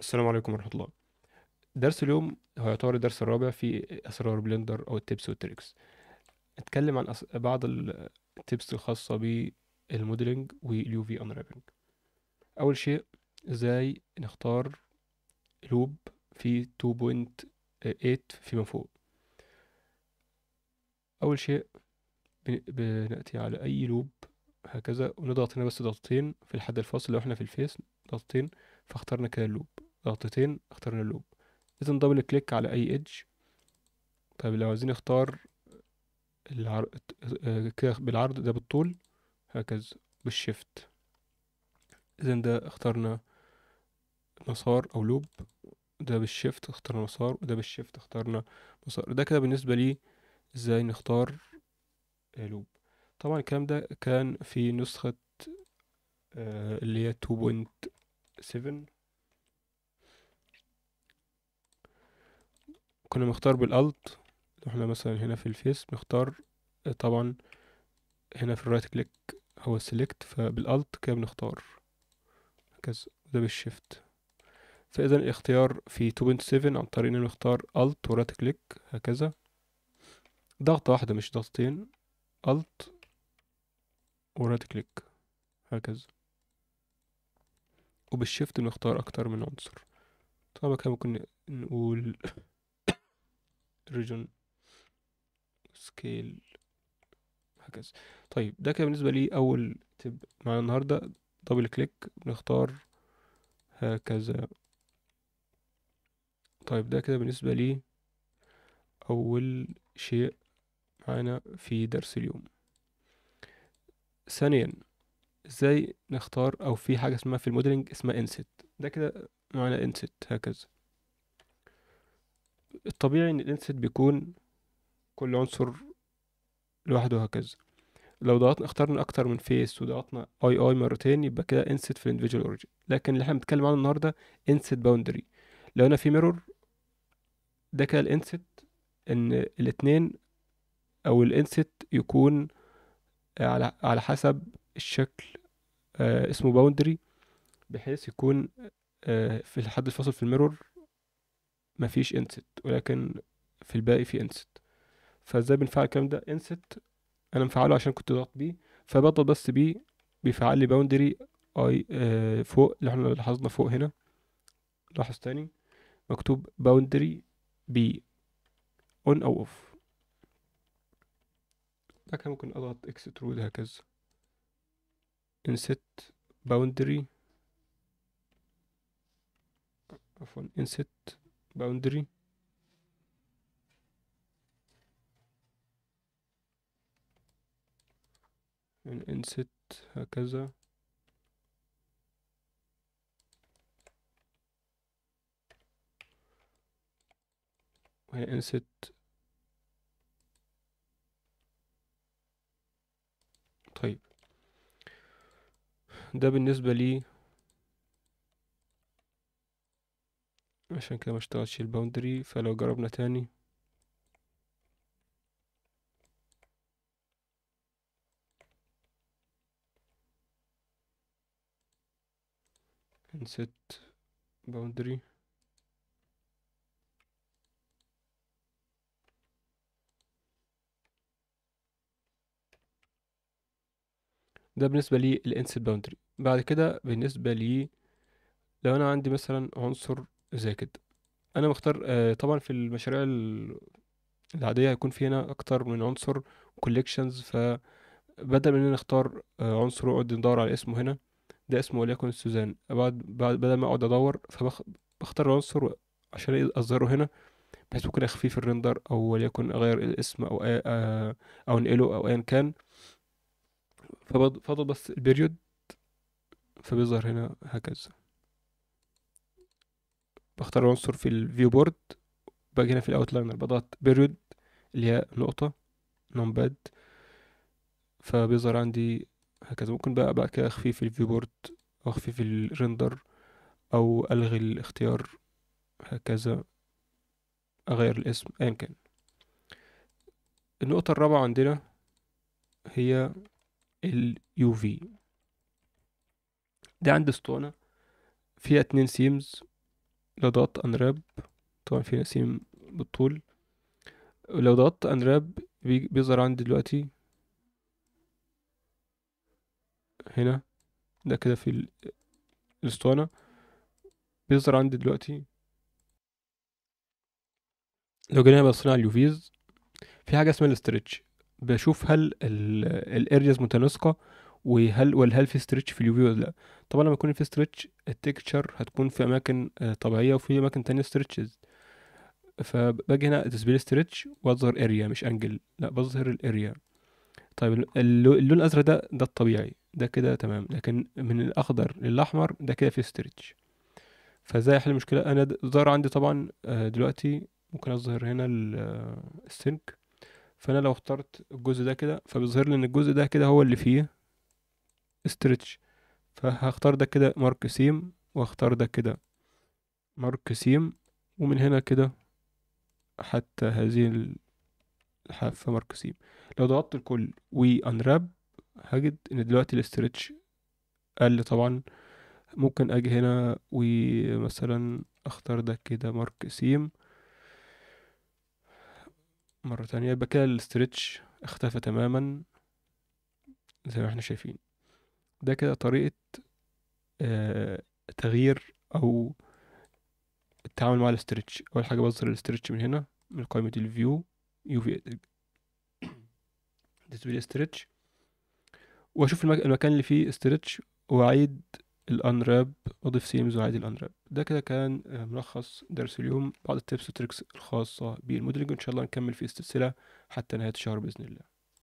السلام عليكم ورحمة الله درس اليوم هو يعتبر الدرس الرابع في أسرار بلندر أو التيبس والتريكس اتكلم عن بعض التيبس الخاصة بالموديلنج واليو في انرابنج أول شيء ازاي نختار لوب في 2.8 فيما فوق أول شيء بنأتي على أي لوب هكذا ونضغط هنا بس ضغطتين في الحد الفاصل لو احنا في الفيس ضغطتين فاخترنا كده اللوب ضغطتين اخترنا اللوب لازم دبل كليك على اي ايدج طيب لو عايزين نختار العر... كده آه، بالعرض ده بالطول هكذا بالشيفت اذا ده اخترنا مسار او لوب ده بالشيفت اخترنا مسار وده بالشيفت اخترنا مسار ده كده بالنسبه لي ازاي نختار لوب آه، طبعا الكلام ده كان في نسخه آه، اللي هي 2.7 كنا بنختار بالالت احنا مثلا هنا في الفيس بنختار آه، طبعا هنا في الرايت كليك هو سيلكت فبالالت كده بنختار هكذا ده بالشيفت فاذا الاختيار في 2.7 عن طريق ان نختار الت ورايت كليك هكذا ضغطة واحدة مش ضغطتين الت ورايت كليك هكذا وبالشيفت بنختار اكتر من عنصر طبعا كده ممكن نقول ريجون سكيل هكذا طيب ده كده بالنسبة لي أول تب معانا النهاردة دبل كليك نختار هكذا طيب ده كده بالنسبة لي أول شيء معانا في درس اليوم ثانيا ازاي نختار او في حاجة اسمها في الموديلنج اسمها انسيت ده كده معانا انسيت هكذا الطبيعي ان الانسيت بيكون كل عنصر لوحده هكذا لو ضغطنا اخترنا اكتر من فيس وضغطنا اي اي مرتين يبقى كده انسيت في الانديفيدوال اوريجن لكن اللي احنا بنتكلم عنه النهارده انسيت باوندري لو انا في ميرور ده كده الانسيت ان الاتنين او الانسيت يكون على على حسب الشكل آه، اسمه باوندري بحيث يكون آه، في الحد الفاصل في الميرور مفيش انسيت ولكن في الباقي في انسيت فازاي بنفعل الكلام ده انسيت انا مفعله عشان كنت ضغط بيه فبضغط بس بيه بيفعل لي باوندري اي آه، فوق اللي احنا لاحظنا فوق هنا لاحظ تاني مكتوب باوندري بي اون او اوف لكن ممكن اضغط اكسترود هكذا انسيت باوندري عفوا انسيت باوندري انسيت هكذا وهي انسيت طيب ده بالنسبة لي عشان كده ما اشتغلش الباوندري فلو جربنا تاني نسيت باوندري ده بالنسبة لي الانسد باوندري بعد كده بالنسبة لي لو انا عندي مثلا عنصر زي كده انا مختار آه، طبعا في المشاريع العاديه هيكون في هنا اكتر من عنصر كوليكشنز بدل من ان اختار آه، عنصر واقعد ندور على اسمه هنا ده اسمه وليكن سوزان بعد بعد بدل ما اقعد ادور فبختار العنصر عشان اظهره هنا بحيث ممكن اخفيه في الريندر او وليكن اغير الاسم او آه او انقله او ايا كان فاضل بس البيريود فبيظهر هنا هكذا بختار عنصر في الفيو بورد باجي هنا في الاوتلاينر بضغط بيريود اللي هي نقطة نمباد فبيظهر عندي هكذا ممكن بقى بقى كده اخفيف ال الفيو بورد او اخفيه الريندر او الغي الاختيار هكذا اغير الاسم ايا كان النقطة الرابعة عندنا هي ال UV ده عندي اسطوانة فيها اتنين سيمز لو ضغطت انراب طبعا في نسيم بالطول لو ضغطت انراب بيظهر عندي دلوقتي هنا ده كده في الاسطوانة بيظهر عندي دلوقتي لو جينا بصينا على اليوفيز في حاجة اسمها الاسترتش بشوف هل الارياز متناسقة وهل ولا هل في ستريتش في اليوفي ولا لا طبعا لما يكون في ستريتش التكتشر هتكون في اماكن آه، طبيعيه وفي اماكن تانية ستريتشز فباجي هنا تسبيل ستريتش واظهر اريا مش انجل لا بظهر الاريا طيب اللون الازرق ده ده الطبيعي ده كده تمام لكن من الاخضر للاحمر ده كده في ستريتش فازاي احل المشكله انا ظهر عندي طبعا آه، دلوقتي ممكن اظهر هنا آه، السنك فانا لو اخترت الجزء ده كده فبيظهر لي ان الجزء ده كده هو اللي فيه stretch فهختار ده كده مارك سيم واختار ده كده مارك سيم ومن هنا كده حتى هذه الحافة مارك سيم لو ضغطت الكل انراب هجد ان دلوقتي الاسترتش قل طبعا ممكن اجي هنا ومثلا اختار ده كده مارك سيم مرة تانية يبقى كده الاسترتش اختفى تماما زي ما احنا شايفين ده كده طريقة آه تغيير أو التعامل مع الاسترتش أول حاجة بظهر الاسترتش من هنا من قائمة الفيو يو في ديسبلاي استرتش واشوف المكان اللي فيه استرتش واعيد الانراب واضيف سيمز واعيد الانراب ده كده كان آه، ملخص درس اليوم بعض التبس وتريكس الخاصه بالموديلنج وان شاء الله نكمل في السلسله حتى نهايه الشهر باذن الله